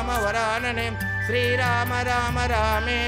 राम वरानने श्रीराम राम रामे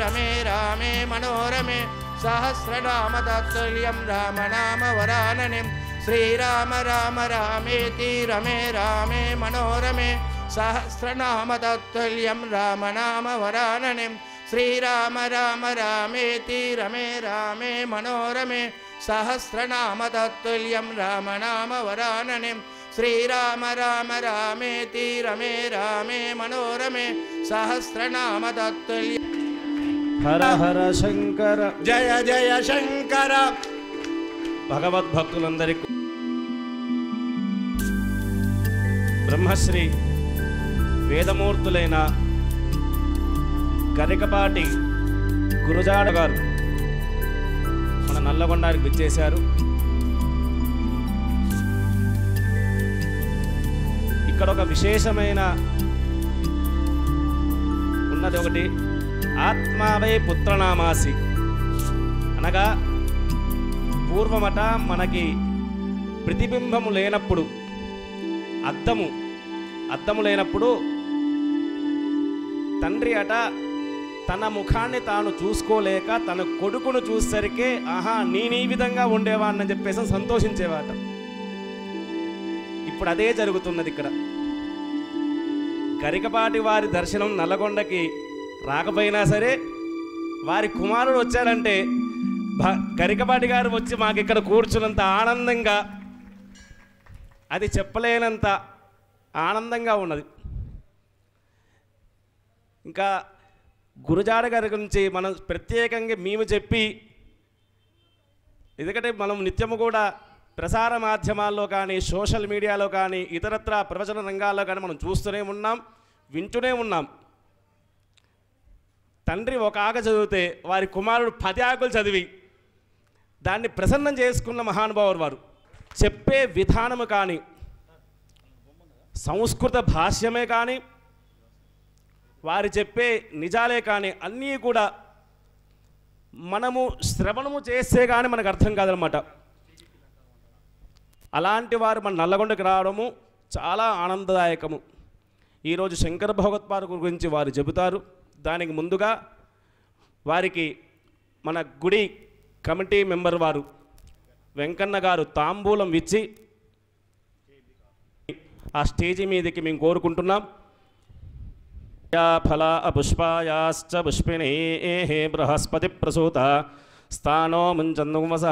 रमे रामे मनोरमे सहस्रनामदातुल्यं रामनाम वराननिं श्रीराम राम रामेति रमे रामे मनोरमे सहस्रनामदात्तुल्यं रामनाम वराननिं श्रीराम राम रामेति रमे रामे मनोरमे सहस्रनामदातुल्यं रामनाम वराननिं శ్రీరామ రామ రామే తీరమే రామే మనోరమే సహస్రనామ తత్తుల్య హర హర శంకర జయ జయ శంకర భగవద్భక్తులందరికీ బ్రహ్మశ్రీ వేదమూర్తులైన కరికపాటి గురుజాడ గారు మన నల్లగొండారికి విచ్చేశారు ఇక్కడ ఒక విశేషమైన ఉన్నది ఒకటి ఆత్మావై పుత్రనామాసి అనగా పూర్వమట మనకి ప్రతిబింబము లేనప్పుడు అద్దము అద్దము లేనప్పుడు తండ్రి అట తన ముఖాన్ని తాను చూసుకోలేక తన కొడుకును చూసేసరికి ఆహా నేను ఈ విధంగా ఉండేవాడిని చెప్పేసి సంతోషించేవాట ఇప్పుడు అదే జరుగుతున్నది ఇక్కడ కరికపాటి వారి దర్శనం నల్లగొండకి రాకపోయినా సరే వారి కుమారుడు వచ్చాడంటే కరికపాటి గారు వచ్చి మాకు ఇక్కడ కూర్చున్నంత ఆనందంగా అది చెప్పలేనంత ఆనందంగా ఉన్నది ఇంకా గురుజాడ గారి గురించి మనం ప్రత్యేకంగా మేము చెప్పి ఎందుకంటే మనం నిత్యము కూడా ప్రసార మాధ్యమాల్లో కానీ సోషల్ మీడియాలో కానీ ఇతరత్ర ప్రవచన రంగాల్లో కానీ మనం చూస్తూనే ఉన్నాం వింటూనే ఉన్నాం తండ్రి ఒక ఆక చదివితే వారి కుమారుడు పది ఆకులు చదివి దాన్ని ప్రసన్నం చేసుకున్న మహానుభావులు వారు చెప్పే విధానము కానీ సంస్కృత భాష్యమే కానీ వారు చెప్పే నిజాలే కానీ అన్నీ కూడా మనము శ్రవణము చేస్తే కానీ మనకు అర్థం కాదనమాట అలాంటి వారు మన నల్లగొండకు రావడము చాలా ఆనందదాయకము ఈరోజు శంకర భగవత్పాద గురించి వారు చెబుతారు దానికి ముందుగా వారికి మన గుడి కమిటీ మెంబర్ వారు వెంకన్న గారు తాంబూలం ఇచ్చి ఆ స్టేజి మీదకి మేము కోరుకుంటున్నాం ఫల పుష్పాయాశ్చ ఏ బృహస్పతి ప్రసూత స్థానో ముంచందుమస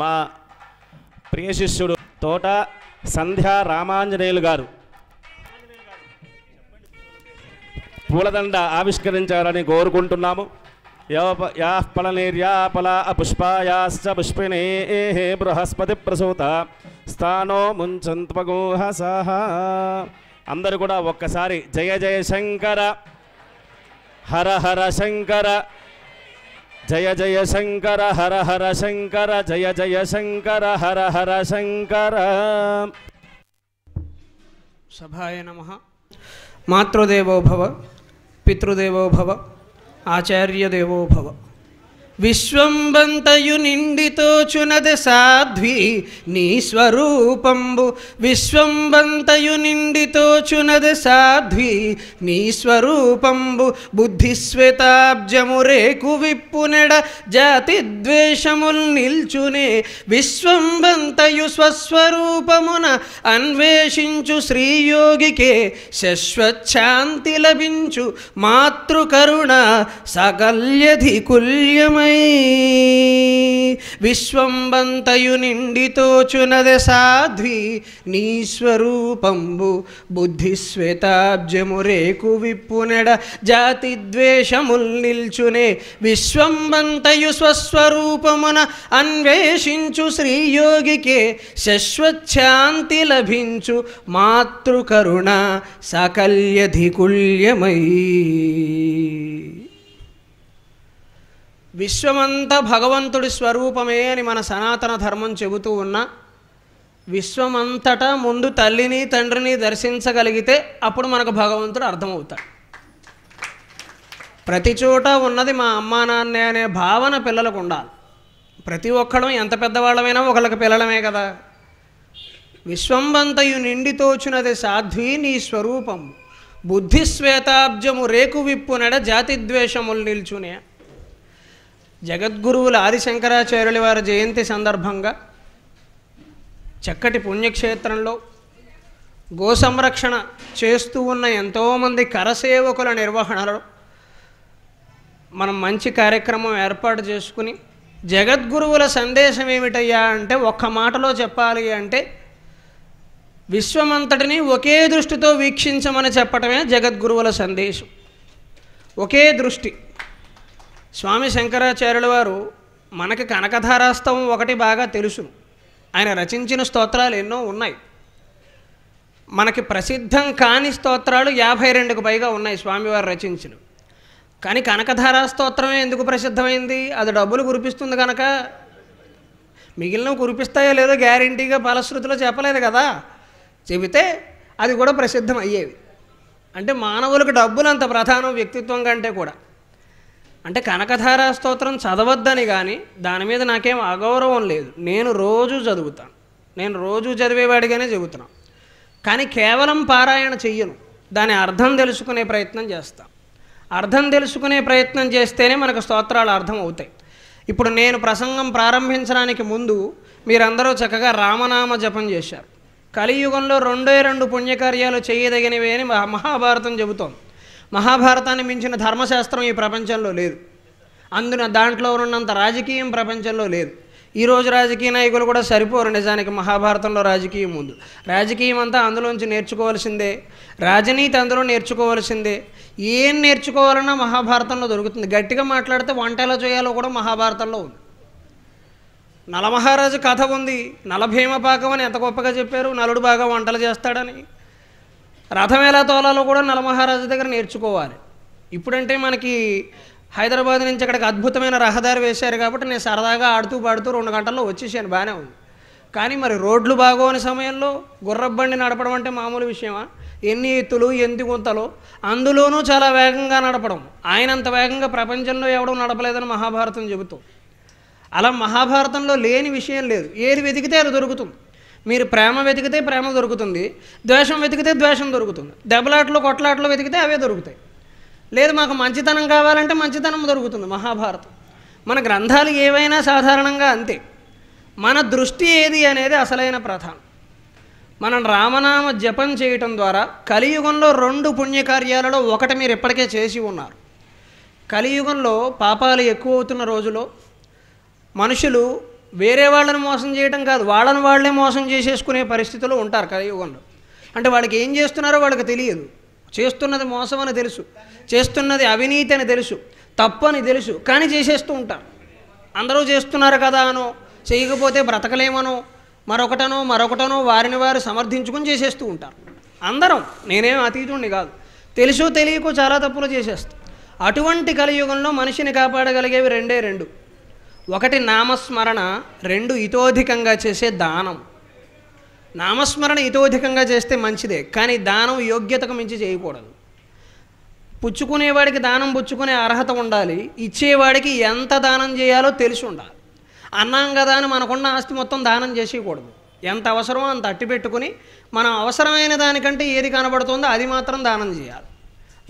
మా ప్రియ శిష్యుడు తోట సంధ్య రామాంజనేయులు గారు పూలదండ ఆవిష్కరించాలని కోరుకుంటున్నాము యా ఫలనిర్యా అపుష్పాయాశ్చ పుష్పిణే బృహస్పతి ప్రసూత స్థానో ముంచంత్మగోహ సహా అందరూ కూడా ఒక్కసారి జయ జయ శంకర హర హర శంకర जय जय शंकर हर हर शंकर जय जय शंकर हर हर शंकर सभाय नमः मातृदेवो भव पितृदेवो भव देवो भव విశ్వంబంతయు నిండితోచునది సాధ్వి నీ స్వరూపంబు విశ్వంబంతయు నిండితోచునది సాధ్వి నీ స్వరూపంబు బుద్ధిశ్వేతాబ్జము రేకు విప్పునెడ జాతి ద్వేషముల్ నిల్చునే విశ్వంబంతయు స్వస్వరూపమున అన్వేషించు శ్రీయోగికే శశ్వచ్ఛాంతి లభించు మాతృకరుణ సకల్యధి కుల్యమ విశ్వమై విశ్వంబంతయు నిండి సాధ్వి నీ స్వరూపంబు బుద్ధి శ్వేతాబ్జము రేకు విప్పునెడ జాతి ద్వేషముల్ నిల్చునే విశ్వంబంతయు స్వస్వరూపమున అన్వేషించు శ్రీయోగికే శశ్వచ్ఛాంతి లభించు మాతృకరుణ సాకల్యధికుల్యమై విశ్వమంతా భగవంతుడి స్వరూపమే అని మన సనాతన ధర్మం చెబుతూ ఉన్నా విశ్వమంతటా ముందు తల్లిని తండ్రిని దర్శించగలిగితే అప్పుడు మనకు భగవంతుడు అర్థమవుతాడు ప్రతి చోట ఉన్నది మా అమ్మా నాన్న అనే భావన పిల్లలకు ఉండాలి ప్రతి ఒక్కడం ఎంత పెద్దవాళ్ళమైనా ఒకళ్ళకి పిల్లలమే కదా విశ్వంబంతయు నిండితోచునది సాధ్వి నీ స్వరూపం బుద్ధి శ్వేతాబ్జము రేకు విప్పునడ ద్వేషములు నిల్చునే జగద్గురువుల ఆదిశంకరాచార్యుల వారి జయంతి సందర్భంగా చక్కటి పుణ్యక్షేత్రంలో గోసంరక్షణ చేస్తూ ఉన్న ఎంతోమంది కరసేవకుల నిర్వహణలో మనం మంచి కార్యక్రమం ఏర్పాటు చేసుకుని జగద్గురువుల సందేశం ఏమిటయ్యా అంటే ఒక్క మాటలో చెప్పాలి అంటే విశ్వమంతటిని ఒకే దృష్టితో వీక్షించమని చెప్పటమే జగద్గురువుల సందేశం ఒకే దృష్టి స్వామి శంకరాచార్యుల వారు మనకి కనకధారాస్తవం ఒకటి బాగా తెలుసు ఆయన రచించిన స్తోత్రాలు ఎన్నో ఉన్నాయి మనకి ప్రసిద్ధం కాని స్తోత్రాలు యాభై రెండుకు పైగా ఉన్నాయి స్వామివారు రచించిన కానీ కనకధారా స్తోత్రమే ఎందుకు ప్రసిద్ధమైంది అది డబ్బులు కురిపిస్తుంది కనుక మిగిలినవి కురిపిస్తాయో లేదో గ్యారంటీగా ఫలశ్రుతిలో చెప్పలేదు కదా చెబితే అది కూడా ప్రసిద్ధం అయ్యేవి అంటే మానవులకు డబ్బులు అంత ప్రధానం వ్యక్తిత్వం కంటే కూడా అంటే కనకధార స్తోత్రం చదవద్దని కానీ దాని మీద నాకేం అగౌరవం లేదు నేను రోజు చదువుతాను నేను రోజు చదివేవాడిగానే చదువుతున్నాను కానీ కేవలం పారాయణ చెయ్యను దాని అర్థం తెలుసుకునే ప్రయత్నం చేస్తాం అర్థం తెలుసుకునే ప్రయత్నం చేస్తేనే మనకు స్తోత్రాలు అర్థం అవుతాయి ఇప్పుడు నేను ప్రసంగం ప్రారంభించడానికి ముందు మీరందరూ చక్కగా రామనామ జపం చేశారు కలియుగంలో రెండే రెండు పుణ్యకార్యాలు చేయదగినవి అని మహాభారతం చెబుతోంది మహాభారతాన్ని మించిన ధర్మశాస్త్రం ఈ ప్రపంచంలో లేదు అందున దాంట్లో ఉన్నంత రాజకీయం ప్రపంచంలో లేదు ఈరోజు రాజకీయ నాయకులు కూడా సరిపోరు నిజానికి మహాభారతంలో రాజకీయం ముందు రాజకీయం అంతా అందులోంచి నేర్చుకోవాల్సిందే రాజనీతి అందులో నేర్చుకోవాల్సిందే ఏం నేర్చుకోవాలన్నా మహాభారతంలో దొరుకుతుంది గట్టిగా మాట్లాడితే వంట ఎలా చేయాలో కూడా మహాభారతంలో ఉంది నలమహారాజు కథ ఉంది నలభీమపాకం అని ఎంత గొప్పగా చెప్పారు నలుడు బాగా వంటలు చేస్తాడని రథమేళా తోలాలో కూడా నలమహారాజు దగ్గర నేర్చుకోవాలి ఇప్పుడంటే మనకి హైదరాబాద్ నుంచి అక్కడికి అద్భుతమైన రహదారి వేశారు కాబట్టి నేను సరదాగా ఆడుతూ పాడుతూ రెండు గంటల్లో వచ్చేసాను బాగానే ఉంది కానీ మరి రోడ్లు బాగోని సమయంలో గుర్రబండి నడపడం అంటే మామూలు విషయమా ఎన్ని ఎత్తులు ఎంది గుంతలు అందులోనూ చాలా వేగంగా నడపడం ఆయనంత వేగంగా ప్రపంచంలో ఎవడూ నడపలేదని మహాభారతం చెబుతూ అలా మహాభారతంలో లేని విషయం లేదు ఏది వెతికితే అది దొరుకుతుంది మీరు ప్రేమ వెతికితే ప్రేమ దొరుకుతుంది ద్వేషం వెతికితే ద్వేషం దొరుకుతుంది దెబ్బలాట్లు కొట్లాట్లు వెతికితే అవే దొరుకుతాయి లేదు మాకు మంచితనం కావాలంటే మంచితనం దొరుకుతుంది మహాభారతం మన గ్రంథాలు ఏవైనా సాధారణంగా అంతే మన దృష్టి ఏది అనేది అసలైన ప్రధానం మనం రామనామ జపం చేయటం ద్వారా కలియుగంలో రెండు పుణ్యకార్యాలలో ఒకటి మీరు ఇప్పటికే చేసి ఉన్నారు కలియుగంలో పాపాలు ఎక్కువ అవుతున్న రోజులో మనుషులు వేరే వాళ్ళని మోసం చేయడం కాదు వాళ్ళని వాళ్ళే మోసం చేసేసుకునే పరిస్థితిలో ఉంటారు కలియుగంలో అంటే వాళ్ళకి ఏం చేస్తున్నారో వాళ్ళకి తెలియదు చేస్తున్నది మోసం అని తెలుసు చేస్తున్నది అవినీతి అని తెలుసు తప్పు అని తెలుసు కానీ చేసేస్తూ ఉంటారు అందరూ చేస్తున్నారు కదా అనో చేయకపోతే బ్రతకలేమనో మరొకటనో మరొకటనో వారిని వారు సమర్థించుకుని చేసేస్తూ ఉంటారు అందరం నేనేం అతీతుణ్ణి కాదు తెలుసు తెలియకు చాలా తప్పులు చేసేస్తాం అటువంటి కలియుగంలో మనిషిని కాపాడగలిగేవి రెండే రెండు ఒకటి నామస్మరణ రెండు ఇతోధికంగా చేసే దానం నామస్మరణ ఇతోధికంగా చేస్తే మంచిదే కానీ దానం యోగ్యతకు మించి చేయకూడదు పుచ్చుకునేవాడికి దానం పుచ్చుకునే అర్హత ఉండాలి ఇచ్చేవాడికి ఎంత దానం చేయాలో తెలిసి ఉండాలి అన్నాం కదా అని మనకున్న ఆస్తి మొత్తం దానం చేసేయకూడదు ఎంత అవసరమో అంత అట్టి పెట్టుకుని మనం అవసరమైన దానికంటే ఏది కనబడుతుందో అది మాత్రం దానం చేయాలి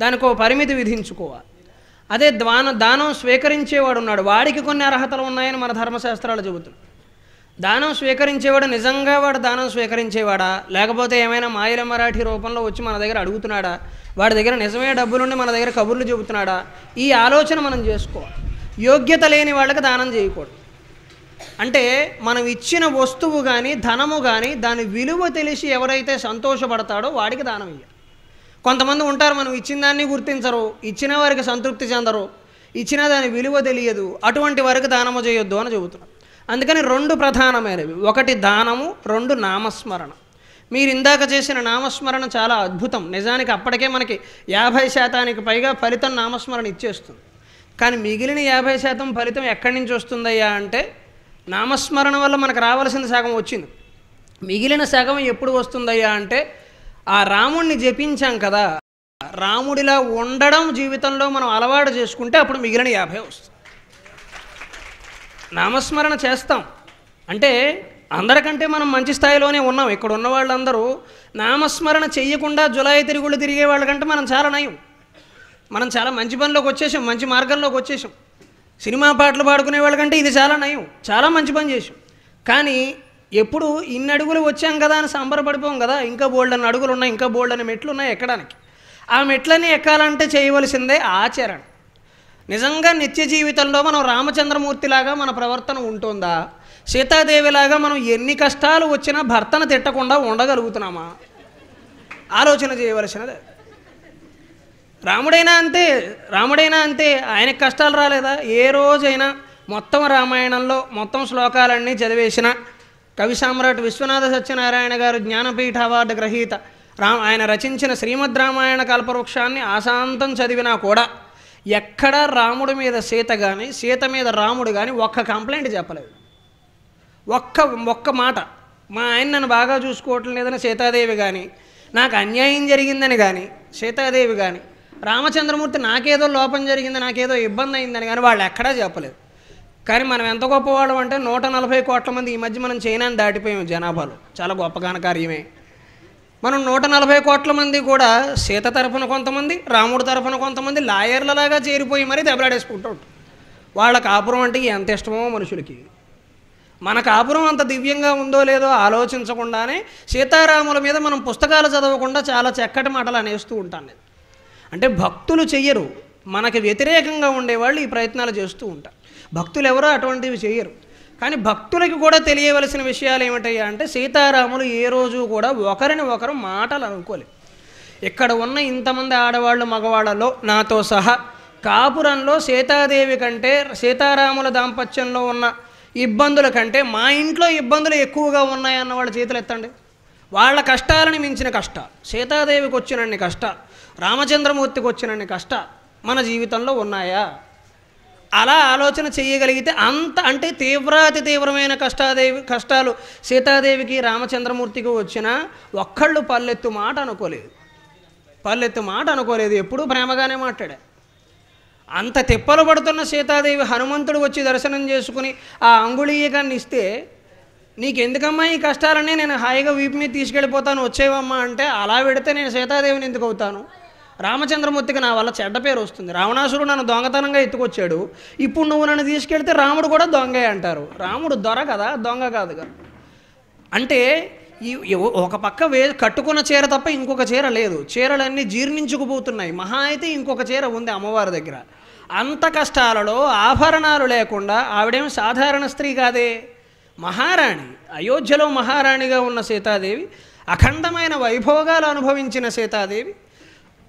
దానికి ఒక పరిమితి విధించుకోవాలి అదే ద్వాన దానం స్వీకరించేవాడు ఉన్నాడు వాడికి కొన్ని అర్హతలు ఉన్నాయని మన ధర్మశాస్త్రాలు చెబుతున్నాయి దానం స్వీకరించేవాడు నిజంగా వాడు దానం స్వీకరించేవాడా లేకపోతే ఏమైనా మాయల మరాఠీ రూపంలో వచ్చి మన దగ్గర అడుగుతున్నాడా వాడి దగ్గర నిజమే డబ్బులుండి మన దగ్గర కబుర్లు చెబుతున్నాడా ఈ ఆలోచన మనం చేసుకోవాలి యోగ్యత లేని వాళ్ళకి దానం చేయకూడదు అంటే మనం ఇచ్చిన వస్తువు కానీ ధనము కానీ దాని విలువ తెలిసి ఎవరైతే సంతోషపడతాడో వాడికి దానం ఇవ్వాలి కొంతమంది ఉంటారు మనం ఇచ్చిన దాన్ని గుర్తించరు ఇచ్చిన వారికి సంతృప్తి చెందరు ఇచ్చిన దాని విలువ తెలియదు అటువంటి వారికి దానము చేయొద్దు అని చెబుతున్నారు అందుకని రెండు ప్రధానమైనవి ఒకటి దానము రెండు నామస్మరణ మీరు ఇందాక చేసిన నామస్మరణ చాలా అద్భుతం నిజానికి అప్పటికే మనకి యాభై శాతానికి పైగా ఫలితం నామస్మరణ ఇచ్చేస్తుంది కానీ మిగిలిన యాభై శాతం ఫలితం ఎక్కడి నుంచి వస్తుందయ్యా అంటే నామస్మరణ వల్ల మనకు రావాల్సిన సగం వచ్చింది మిగిలిన సగం ఎప్పుడు వస్తుందయ్యా అంటే ఆ రాముణ్ణి జపించాం కదా రాముడిలా ఉండడం జీవితంలో మనం అలవాటు చేసుకుంటే అప్పుడు మిగిలిన యాభై వస్తుంది నామస్మరణ చేస్తాం అంటే అందరికంటే మనం మంచి స్థాయిలోనే ఉన్నాం ఇక్కడ ఉన్న వాళ్ళందరూ నామస్మరణ చేయకుండా జులాయి తిరుగుళ్ళు తిరిగే వాళ్ళకంటే మనం చాలా నయం మనం చాలా మంచి పనిలోకి వచ్చేసాం మంచి మార్గంలోకి వచ్చేసాం సినిమా పాటలు పాడుకునే వాళ్ళకంటే ఇది చాలా నయం చాలా మంచి పని చేసాం కానీ ఎప్పుడు ఇన్ని అడుగులు వచ్చాం కదా అని సంబరపడిపోం కదా ఇంకా బోల్డ్ అని అడుగులు ఉన్నాయి ఇంకా బోల్డ్ అని మెట్లు ఉన్నాయి ఎక్కడానికి ఆ మెట్లని ఎక్కాలంటే చేయవలసిందే ఆచరణ నిజంగా నిత్య జీవితంలో మనం రామచంద్రమూర్తిలాగా మన ప్రవర్తన ఉంటుందా సీతాదేవిలాగా మనం ఎన్ని కష్టాలు వచ్చినా భర్తను తిట్టకుండా ఉండగలుగుతున్నామా ఆలోచన చేయవలసినదే రాముడైనా అంతే రాముడైనా అంతే ఆయనకు కష్టాలు రాలేదా ఏ రోజైనా మొత్తం రామాయణంలో మొత్తం శ్లోకాలన్నీ చదివేసిన కవి సామ్రాట్ విశ్వనాథ సత్యనారాయణ గారు జ్ఞానపీఠ అవార్డు గ్రహీత రామ్ ఆయన రచించిన శ్రీమద్ రామాయణ కల్పవృక్షాన్ని ఆశాంతం చదివినా కూడా ఎక్కడ రాముడి మీద సీత కానీ సీత మీద రాముడు కానీ ఒక్క కంప్లైంట్ చెప్పలేదు ఒక్క ఒక్క మాట మా ఆయన నన్ను బాగా చూసుకోవటం లేదని సీతాదేవి కానీ నాకు అన్యాయం జరిగిందని కానీ సీతాదేవి కానీ రామచంద్రమూర్తి నాకేదో లోపం జరిగింది నాకేదో ఇబ్బంది అయిందని కానీ వాళ్ళు ఎక్కడా చెప్పలేదు కానీ మనం ఎంత గొప్పవాళ్ళం అంటే నూట నలభై కోట్ల మంది ఈ మధ్య మనం చైనాని దాటిపోయాం జనాభాలో చాలా గొప్ప కార్యమే మనం నూట నలభై కోట్ల మంది కూడా సీత తరఫున కొంతమంది రాముడి తరఫున కొంతమంది లాయర్లలాగా చేరిపోయి మరీ దెబ్బలాడేసుకుంటూ ఉంటాం వాళ్ళ కాపురం అంటే ఎంత ఇష్టమో మనుషులకి మన కాపురం అంత దివ్యంగా ఉందో లేదో ఆలోచించకుండానే సీతారాముల మీద మనం పుస్తకాలు చదవకుండా చాలా చక్కటి మాటలు అనేస్తూ ఉంటాను నేను అంటే భక్తులు చెయ్యరు మనకి వ్యతిరేకంగా ఉండేవాళ్ళు ఈ ప్రయత్నాలు చేస్తూ ఉంటారు భక్తులు ఎవరో అటువంటివి చేయరు కానీ భక్తులకి కూడా తెలియవలసిన విషయాలు ఏమిటయ్యా అంటే సీతారాములు ఏ రోజు కూడా ఒకరిని ఒకరు మాటలు అనుకోలేదు ఇక్కడ ఉన్న ఇంతమంది ఆడవాళ్ళు మగవాళ్ళలో నాతో సహా కాపురంలో సీతాదేవి కంటే సీతారాముల దాంపత్యంలో ఉన్న ఇబ్బందుల కంటే మా ఇంట్లో ఇబ్బందులు ఎక్కువగా ఉన్నాయన్న వాళ్ళ చేతులు ఎత్తండి వాళ్ళ కష్టాలను మించిన కష్ట సీతాదేవికి వచ్చినన్ని కష్ట రామచంద్రమూర్తికి వచ్చినన్ని కష్ట మన జీవితంలో ఉన్నాయా అలా ఆలోచన చేయగలిగితే అంత అంటే తీవ్రాతి తీవ్రమైన కష్టాదేవి కష్టాలు సీతాదేవికి రామచంద్రమూర్తికి వచ్చినా ఒక్కళ్ళు పల్లెత్తు మాట అనుకోలేదు పల్లెత్తు మాట అనుకోలేదు ఎప్పుడూ ప్రేమగానే మాట్లాడే అంత తిప్పలు పడుతున్న సీతాదేవి హనుమంతుడు వచ్చి దర్శనం చేసుకుని ఆ అంగుళీయకాన్ని ఇస్తే నీకెందుకమ్మా ఈ కష్టాలన్నీ నేను హాయిగా వీపు మీద తీసుకెళ్ళిపోతాను వచ్చేవమ్మా అంటే అలా పెడితే నేను సీతాదేవిని ఎందుకు అవుతాను రామచంద్రమూర్తికి నా వల్ల చెడ్డ పేరు వస్తుంది రావణాసురుడు నన్ను దొంగతనంగా ఎత్తుకొచ్చాడు ఇప్పుడు నువ్వు నన్ను తీసుకెళ్తే రాముడు కూడా దొంగే అంటారు రాముడు దొర కదా దొంగ కాదు అంటే ఈ ఒక పక్క వే కట్టుకున్న చీర తప్ప ఇంకొక చీర లేదు చీరలన్నీ జీర్ణించుకుపోతున్నాయి మహా అయితే ఇంకొక చీర ఉంది అమ్మవారి దగ్గర అంత కష్టాలలో ఆభరణాలు లేకుండా ఆవిడేం సాధారణ స్త్రీ కాదే మహారాణి అయోధ్యలో మహారాణిగా ఉన్న సీతాదేవి అఖండమైన వైభోగాలు అనుభవించిన సీతాదేవి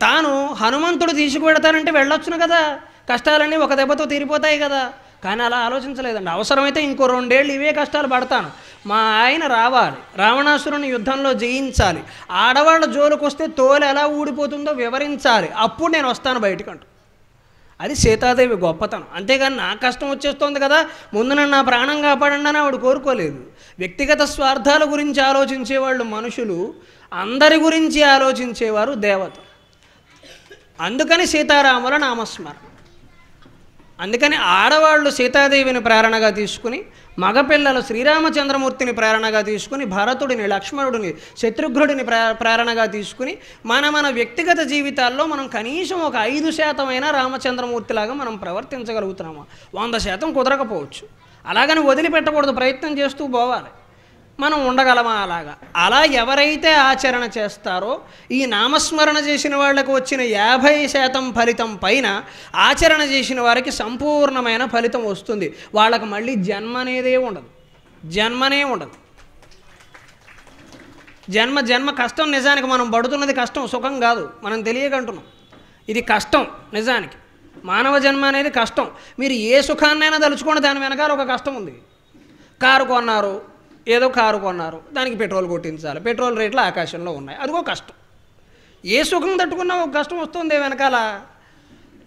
తాను హనుమంతుడు తీసుకువెడతానంటే వెళ్ళొచ్చును కదా కష్టాలన్నీ ఒక దెబ్బతో తీరిపోతాయి కదా కానీ అలా ఆలోచించలేదండి అవసరమైతే ఇంకో రెండేళ్ళు ఇవే కష్టాలు పడతాను మా ఆయన రావాలి రావణాసురుని యుద్ధంలో జయించాలి ఆడవాళ్ళ జోలుకు వస్తే తోలు ఎలా ఊడిపోతుందో వివరించాలి అప్పుడు నేను వస్తాను బయటకు అది సీతాదేవి గొప్పతనం అంతేగాని నా కష్టం వచ్చేస్తోంది కదా ముందు నన్ను నా ప్రాణం కాపాడండి అని ఆవిడ కోరుకోలేదు వ్యక్తిగత స్వార్థాల గురించి ఆలోచించేవాళ్ళు మనుషులు అందరి గురించి ఆలోచించేవారు దేవతలు అందుకని సీతారాముల నామస్మరణ అందుకని ఆడవాళ్ళు సీతాదేవిని ప్రేరణగా తీసుకుని మగపిల్లలు శ్రీరామచంద్రమూర్తిని ప్రేరణగా తీసుకుని భరతుడిని లక్ష్మణుడిని శత్రుఘ్నుడిని ప్రేరణగా తీసుకుని మన మన వ్యక్తిగత జీవితాల్లో మనం కనీసం ఒక ఐదు శాతమైన రామచంద్రమూర్తిలాగా మనం ప్రవర్తించగలుగుతున్నాము వంద శాతం కుదరకపోవచ్చు అలాగని వదిలిపెట్టకూడదు ప్రయత్నం చేస్తూ పోవాలి మనం ఉండగలమా అలాగా అలా ఎవరైతే ఆచరణ చేస్తారో ఈ నామస్మరణ చేసిన వాళ్లకు వచ్చిన యాభై శాతం ఫలితం పైన ఆచరణ చేసిన వారికి సంపూర్ణమైన ఫలితం వస్తుంది వాళ్ళకి మళ్ళీ జన్మ అనేదే ఉండదు జన్మనే ఉండదు జన్మ జన్మ కష్టం నిజానికి మనం పడుతున్నది కష్టం సుఖం కాదు మనం తెలియకంటున్నాం ఇది కష్టం నిజానికి మానవ జన్మ అనేది కష్టం మీరు ఏ సుఖాన్నైనా తలుచుకోండి దాని వెనకాల ఒక కష్టం ఉంది కారు కొన్నారు ఏదో కారు కొన్నారు దానికి పెట్రోల్ కొట్టించాలి పెట్రోల్ రేట్లు ఆకాశంలో ఉన్నాయి అదిగో కష్టం ఏ సుఖం తట్టుకున్నా ఒక కష్టం వస్తుంది వెనకాల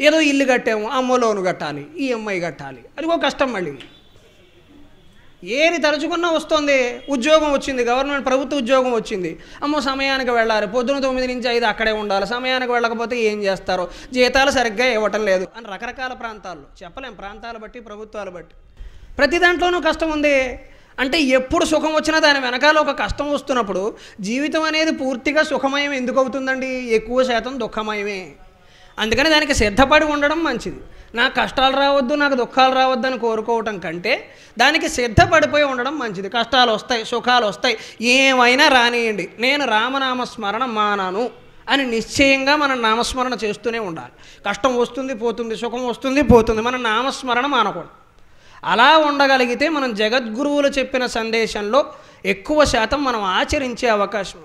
ఏదో ఇల్లు కట్టాము అమ్మో లోను కట్టాలి ఈఎంఐ e కట్టాలి అదిగో కష్టం మళ్ళీ ఏది తలుచుకున్నా వస్తుంది ఉద్యోగం వచ్చింది గవర్నమెంట్ ప్రభుత్వ ఉద్యోగం వచ్చింది అమ్మో సమయానికి వెళ్ళాలి పొద్దున తొమ్మిది నుంచి ఐదు అక్కడే ఉండాలి సమయానికి వెళ్ళకపోతే ఏం చేస్తారో జీతాలు సరిగ్గా ఇవ్వటం లేదు అని రకరకాల ప్రాంతాల్లో చెప్పలేం ప్రాంతాలు బట్టి ప్రభుత్వాలు బట్టి ప్రతి దాంట్లోనూ కష్టం ఉంది అంటే ఎప్పుడు సుఖం వచ్చినా దాని వెనకాల ఒక కష్టం వస్తున్నప్పుడు జీవితం అనేది పూర్తిగా సుఖమయం ఎందుకు అవుతుందండి ఎక్కువ శాతం దుఃఖమయమే అందుకని దానికి సిద్ధపడి ఉండడం మంచిది నాకు కష్టాలు రావద్దు నాకు దుఃఖాలు రావద్దు అని కోరుకోవటం కంటే దానికి సిద్ధపడిపోయి ఉండడం మంచిది కష్టాలు వస్తాయి సుఖాలు వస్తాయి ఏమైనా రానియండి నేను రామనామ స్మరణ మానాను అని నిశ్చయంగా మనం నామస్మరణ చేస్తూనే ఉండాలి కష్టం వస్తుంది పోతుంది సుఖం వస్తుంది పోతుంది మన నామస్మరణ మానకూడదు అలా ఉండగలిగితే మనం జగద్గురువులు చెప్పిన సందేశంలో ఎక్కువ శాతం మనం ఆచరించే అవకాశం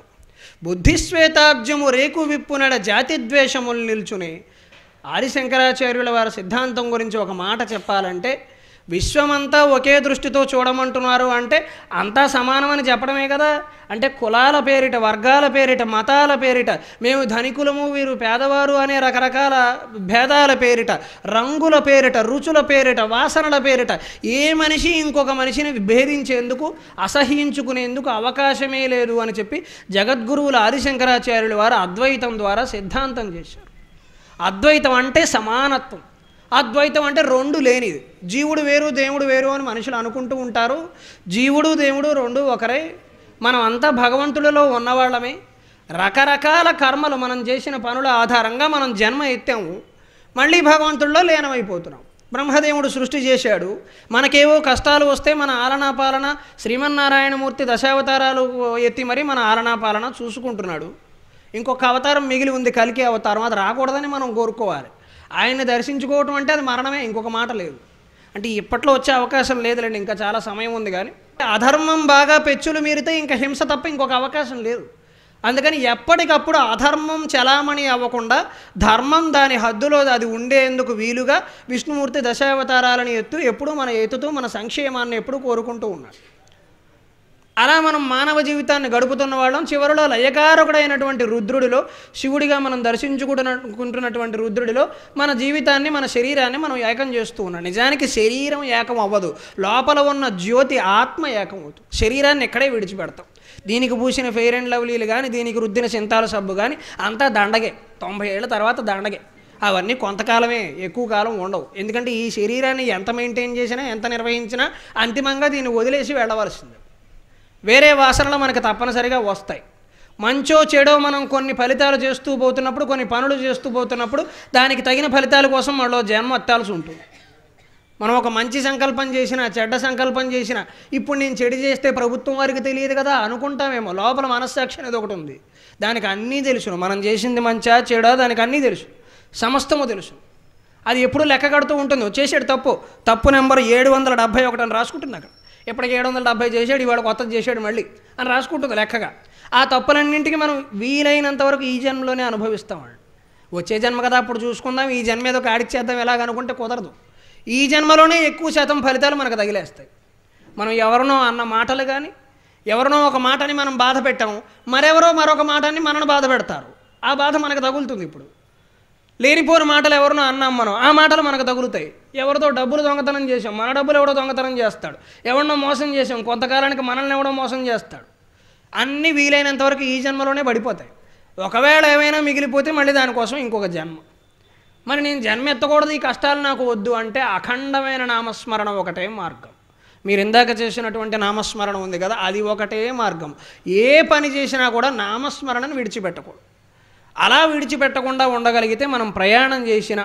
బుద్ధిశ్వేతాబ్జము రేకు విప్పునడ జాతి ద్వేషములు నిల్చుని ఆది శంకరాచార్యుల వారి సిద్ధాంతం గురించి ఒక మాట చెప్పాలంటే విశ్వమంతా ఒకే దృష్టితో చూడమంటున్నారు అంటే అంతా సమానమని చెప్పడమే కదా అంటే కులాల పేరిట వర్గాల పేరిట మతాల పేరిట మేము ధనికులము వీరు పేదవారు అనే రకరకాల భేదాల పేరిట రంగుల పేరిట రుచుల పేరిట వాసనల పేరిట ఏ మనిషి ఇంకొక మనిషిని భేదించేందుకు అసహించుకునేందుకు అవకాశమే లేదు అని చెప్పి జగద్గురువుల ఆదిశంకరాచార్యులు వారు అద్వైతం ద్వారా సిద్ధాంతం చేశారు అద్వైతం అంటే సమానత్వం అద్వైతం అంటే రెండు లేనిది జీవుడు వేరు దేవుడు వేరు అని మనుషులు అనుకుంటూ ఉంటారు జీవుడు దేవుడు రెండు ఒకరే మనం అంతా భగవంతుడిలో ఉన్నవాళ్ళమే రకరకాల కర్మలు మనం చేసిన పనుల ఆధారంగా మనం జన్మ ఎత్తాము మళ్ళీ భగవంతుడిలో లీనమైపోతున్నాం బ్రహ్మదేవుడు సృష్టి చేశాడు మనకేవో కష్టాలు వస్తే మన ఆలనాపాలన శ్రీమన్నారాయణమూర్తి దశావతారాలు ఎత్తి మరీ మన ఆలనాపాలన చూసుకుంటున్నాడు ఇంకొక అవతారం మిగిలి ఉంది కలికి అవతారం అది రాకూడదని మనం కోరుకోవాలి ఆయన్ని దర్శించుకోవటం అంటే అది మరణమే ఇంకొక మాట లేదు అంటే ఇప్పట్లో వచ్చే అవకాశం లేదులేండి ఇంకా చాలా సమయం ఉంది కానీ అధర్మం బాగా పెచ్చులు మీరితే ఇంకా హింస తప్ప ఇంకొక అవకాశం లేదు అందుకని ఎప్పటికప్పుడు అధర్మం చలామణి అవ్వకుండా ధర్మం దాని హద్దులో అది ఉండేందుకు వీలుగా విష్ణుమూర్తి దశావతారాలను ఎత్తు ఎప్పుడూ మన ఎత్తుతూ మన సంక్షేమాన్ని ఎప్పుడూ కోరుకుంటూ ఉన్నాడు అలా మనం మానవ జీవితాన్ని గడుపుతున్న వాళ్ళం చివరిలో లయకారకుడైనటువంటి రుద్రుడిలో శివుడిగా మనం దర్శించుకుంటున్నటువంటి రుద్రుడిలో మన జీవితాన్ని మన శరీరాన్ని మనం ఏకం చేస్తూ ఉన్నాం నిజానికి శరీరం ఏకం అవ్వదు లోపల ఉన్న జ్యోతి ఆత్మ ఏకం అవుతుంది శరీరాన్ని ఎక్కడే విడిచిపెడతాం దీనికి పూసిన ఫెయిర్ అండ్ లవ్లీలు కానీ దీనికి రుద్దిన చింతాల సబ్బు కానీ అంతా దండగే తొంభై ఏళ్ళ తర్వాత దండగే అవన్నీ కొంతకాలమే ఎక్కువ కాలం ఉండవు ఎందుకంటే ఈ శరీరాన్ని ఎంత మెయింటైన్ చేసినా ఎంత నిర్వహించినా అంతిమంగా దీన్ని వదిలేసి వెళ్ళవలసింది వేరే వాసనలు మనకు తప్పనిసరిగా వస్తాయి మంచో చెడో మనం కొన్ని ఫలితాలు చేస్తూ పోతున్నప్పుడు కొన్ని పనులు చేస్తూ పోతున్నప్పుడు దానికి తగిన ఫలితాల కోసం మనలో జన్మ అత్తాల్సి ఉంటుంది మనం ఒక మంచి సంకల్పం చేసిన చెడ్డ సంకల్పం చేసిన ఇప్పుడు నేను చెడు చేస్తే ప్రభుత్వం వారికి తెలియదు కదా అనుకుంటామేమో లోపల మనస్సాక్షి అనేది ఒకటి ఉంది దానికి అన్నీ తెలుసును మనం చేసింది మంచా చెడా దానికి అన్నీ తెలుసు సమస్తము తెలుసు అది ఎప్పుడు లెక్క కడుతూ ఉంటుంది చేసేడు తప్పు తప్పు నెంబర్ ఏడు వందల డెబ్భై ఒకటి అని రాసుకుంటుంది అక్కడ ఇప్పటికి ఏడు వందల డెబ్బై చేశాడు ఇవాళ కొత్తది చేశాడు మళ్ళీ అని రాసుకుంటుంది లెక్కగా ఆ తప్పులన్నింటికి మనం వీలైనంత వరకు ఈ జన్మలోనే అనుభవిస్తాం వచ్చే జన్మ కదా అప్పుడు చూసుకుందాం ఈ జన్మ ఏదో కాడిచ్చేద్దాం అనుకుంటే కుదరదు ఈ జన్మలోనే ఎక్కువ శాతం ఫలితాలు మనకు తగిలేస్తాయి మనం ఎవరినో అన్న మాటలు కానీ ఎవరినో ఒక మాటని మనం బాధ పెట్టాము మరెవరో మరొక మాటని మనను బాధ పెడతారు ఆ బాధ మనకు తగులుతుంది ఇప్పుడు లేనిపోని మాటలు ఎవరినో అన్నాం మనం ఆ మాటలు మనకు తగులుతాయి ఎవరితో డబ్బులు దొంగతనం చేసాం మన డబ్బులు ఎవడో దొంగతనం చేస్తాడు ఎవరినో మోసం చేసాం కొంతకాలానికి మనల్ని ఎవడో మోసం చేస్తాడు అన్నీ వీలైనంతవరకు ఈ జన్మలోనే పడిపోతాయి ఒకవేళ ఏమైనా మిగిలిపోతే మళ్ళీ దానికోసం ఇంకొక జన్మ మరి నేను జన్మ ఎత్తకూడదు ఈ కష్టాలు నాకు వద్దు అంటే అఖండమైన నామస్మరణ ఒకటే మార్గం మీరు ఇందాక చేసినటువంటి నామస్మరణ ఉంది కదా అది ఒకటే మార్గం ఏ పని చేసినా కూడా నామస్మరణను విడిచిపెట్టకూడదు అలా విడిచిపెట్టకుండా ఉండగలిగితే మనం ప్రయాణం చేసిన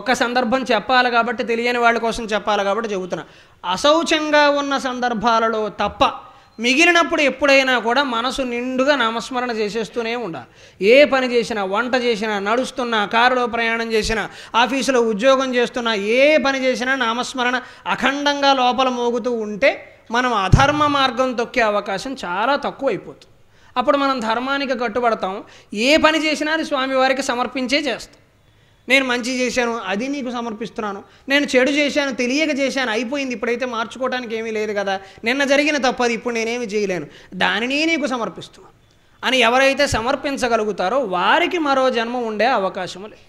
ఒక సందర్భం చెప్పాలి కాబట్టి తెలియని వాళ్ళ కోసం చెప్పాలి కాబట్టి చెబుతున్నా అశౌచంగా ఉన్న సందర్భాలలో తప్ప మిగిలినప్పుడు ఎప్పుడైనా కూడా మనసు నిండుగా నామస్మరణ చేసేస్తూనే ఉండాలి ఏ పని చేసినా వంట చేసినా నడుస్తున్నా కారులో ప్రయాణం చేసినా ఆఫీసులో ఉద్యోగం చేస్తున్నా ఏ పని చేసినా నామస్మరణ అఖండంగా లోపల మోగుతూ ఉంటే మనం అధర్మ మార్గం తొక్కే అవకాశం చాలా తక్కువ అయిపోతుంది అప్పుడు మనం ధర్మానికి కట్టుబడతాం ఏ పని చేసినా అది స్వామివారికి సమర్పించే చేస్తాం నేను మంచి చేశాను అది నీకు సమర్పిస్తున్నాను నేను చెడు చేశాను తెలియక చేశాను అయిపోయింది ఇప్పుడైతే మార్చుకోవడానికి ఏమీ లేదు కదా నిన్న జరిగిన తప్పది ఇప్పుడు నేనేమి చేయలేను దానిని నీకు సమర్పిస్తున్నాను అని ఎవరైతే సమర్పించగలుగుతారో వారికి మరో జన్మ ఉండే అవకాశం లేదు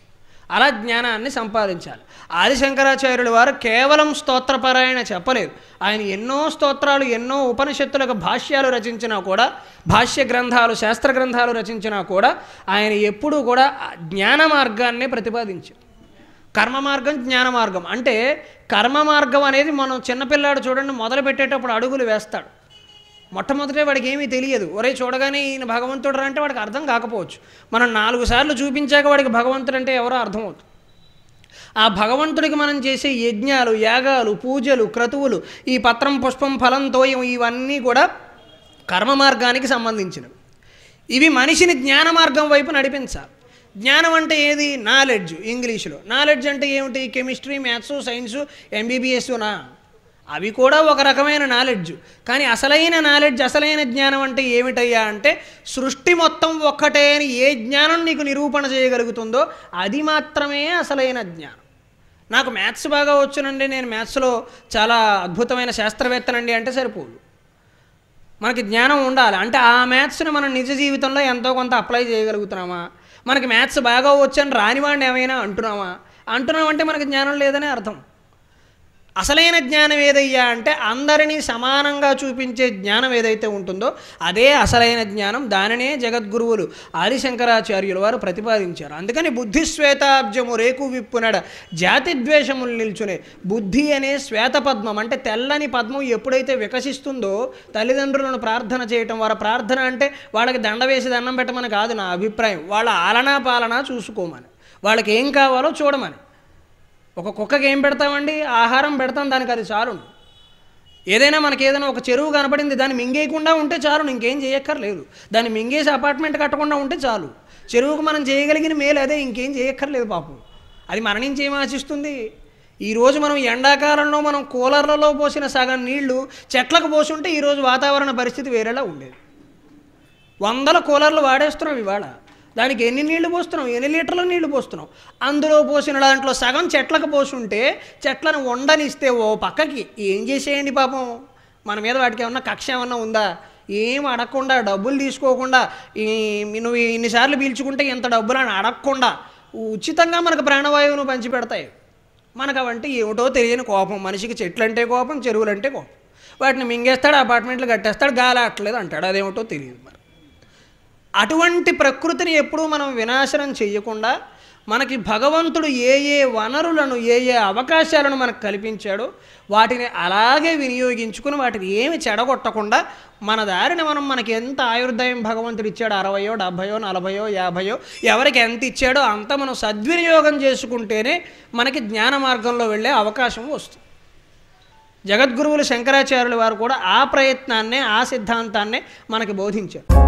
అలా జ్ఞానాన్ని సంపాదించాలి ఆదిశంకరాచార్యుల వారు కేవలం స్తోత్రపరాయణ చెప్పలేదు ఆయన ఎన్నో స్తోత్రాలు ఎన్నో ఉపనిషత్తులకు భాష్యాలు రచించినా కూడా భాష్య గ్రంథాలు శాస్త్ర గ్రంథాలు రచించినా కూడా ఆయన ఎప్పుడూ కూడా జ్ఞాన మార్గాన్ని ప్రతిపాదించారు కర్మ మార్గం జ్ఞాన మార్గం అంటే కర్మ మార్గం అనేది మనం చిన్నపిల్లాడు చూడండి మొదలు పెట్టేటప్పుడు అడుగులు వేస్తాడు మొట్టమొదటే వాడికి ఏమీ తెలియదు ఒరే చూడగానే ఈయన భగవంతుడు అంటే వాడికి అర్థం కాకపోవచ్చు మనం నాలుగు సార్లు చూపించాక వాడికి భగవంతుడు అంటే ఎవరో అర్థమవుతుంది ఆ భగవంతుడికి మనం చేసే యజ్ఞాలు యాగాలు పూజలు క్రతువులు ఈ పత్రం పుష్పం ఫలం తోయం ఇవన్నీ కూడా కర్మ మార్గానికి సంబంధించినవి ఇవి మనిషిని జ్ఞాన మార్గం వైపు నడిపించాలి జ్ఞానం అంటే ఏది నాలెడ్జ్ ఇంగ్లీషులో నాలెడ్జ్ అంటే ఏమిటి కెమిస్ట్రీ మ్యాథ్స్ సైన్సు నా అవి కూడా ఒక రకమైన నాలెడ్జ్ కానీ అసలైన నాలెడ్జ్ అసలైన జ్ఞానం అంటే ఏమిటయ్యా అంటే సృష్టి మొత్తం ఒక్కటే అని ఏ జ్ఞానం నీకు నిరూపణ చేయగలుగుతుందో అది మాత్రమే అసలైన జ్ఞానం నాకు మ్యాథ్స్ బాగా వచ్చునండి నేను మ్యాథ్స్లో చాలా అద్భుతమైన శాస్త్రవేత్తనండి అంటే సరిపోదు మనకి జ్ఞానం ఉండాలి అంటే ఆ మ్యాథ్స్ని మనం నిజ జీవితంలో ఎంతో కొంత అప్లై చేయగలుగుతున్నామా మనకి మ్యాథ్స్ బాగా వచ్చని రానివాడిని ఏమైనా అంటున్నామా అంటున్నామంటే మనకి జ్ఞానం లేదనే అర్థం అసలైన జ్ఞానం ఏదయ్యా అంటే అందరినీ సమానంగా చూపించే జ్ఞానం ఏదైతే ఉంటుందో అదే అసలైన జ్ఞానం దానినే జగద్గురువులు ఆదిశంకరాచార్యుల వారు ప్రతిపాదించారు అందుకని బుద్ధి శ్వేతాబ్జము రేకు విప్పునడ జాతి ద్వేషములు నిల్చునే బుద్ధి అనే శ్వేతపద్మం అంటే తెల్లని పద్మం ఎప్పుడైతే వికసిస్తుందో తల్లిదండ్రులను ప్రార్థన చేయటం వారి ప్రార్థన అంటే వాళ్ళకి దండ వేసి దండం పెట్టమని కాదు నా అభిప్రాయం వాళ్ళ ఆలనా పాలన చూసుకోమని వాళ్ళకి ఏం కావాలో చూడమని ఒక కుక్కకి ఏం పెడతామండి ఆహారం పెడతాం దానికి అది చాలు ఏదైనా మనకి ఏదైనా ఒక చెరువు కనపడింది దాన్ని మింగేయకుండా ఉంటే చాలు ఇంకేం చేయక్కర్లేదు దాన్ని మింగేసి అపార్ట్మెంట్ కట్టకుండా ఉంటే చాలు చెరువుకు మనం చేయగలిగిన మేలు అదే ఇంకేం చేయక్కర్లేదు పాపం అది మరణించి ఏం ఆశిస్తుంది ఈరోజు మనం ఎండాకాలంలో మనం కూలర్లలో పోసిన సగం నీళ్లు చెట్లకు పోసి ఉంటే ఈరోజు వాతావరణ పరిస్థితి వేరేలా ఉండేది వందల కూలర్లు వాడేస్తున్నాం ఇవాళ దానికి ఎన్ని నీళ్లు పోస్తున్నాం ఎన్ని లీటర్ల నీళ్లు పోస్తున్నాం అందులో పోసిన దాంట్లో సగం చెట్లకు పోసుంటే చెట్లను ఉండనిస్తే ఓ పక్కకి ఏం చేసేయండి పాపం మన మీద వాటికి ఏమన్నా కక్ష ఏమన్నా ఉందా ఏం అడగకుండా డబ్బులు తీసుకోకుండా ఈ నువ్వు ఇన్నిసార్లు పీల్చుకుంటే ఇంత డబ్బులు అని అడగకుండా ఉచితంగా మనకు ప్రాణవాయువును పంచిపెడతాయి మనకు అవంటే ఏమిటో తెలియని కోపం మనిషికి చెట్లంటే కోపం చెరువులంటే కోపం వాటిని మింగేస్తాడు అపార్ట్మెంట్లు కట్టేస్తాడు గాలి ఆటలేదు అంటాడు అదేమిటో తెలియదు మరి అటువంటి ప్రకృతిని ఎప్పుడూ మనం వినాశనం చేయకుండా మనకి భగవంతుడు ఏ ఏ వనరులను ఏ ఏ అవకాశాలను మనకు కల్పించాడో వాటిని అలాగే వినియోగించుకుని వాటిని ఏమి చెడగొట్టకుండా మన దారిని మనం మనకి ఎంత ఆయుర్దాయం భగవంతుడు ఇచ్చాడో అరవయో డెబ్భయో నలభయో యాభయో ఎవరికి ఎంత ఇచ్చాడో అంత మనం సద్వినియోగం చేసుకుంటేనే మనకి జ్ఞాన మార్గంలో వెళ్ళే అవకాశం వస్తుంది జగద్గురువులు శంకరాచార్యుల వారు కూడా ఆ ప్రయత్నాన్నే ఆ సిద్ధాంతాన్నే మనకి బోధించారు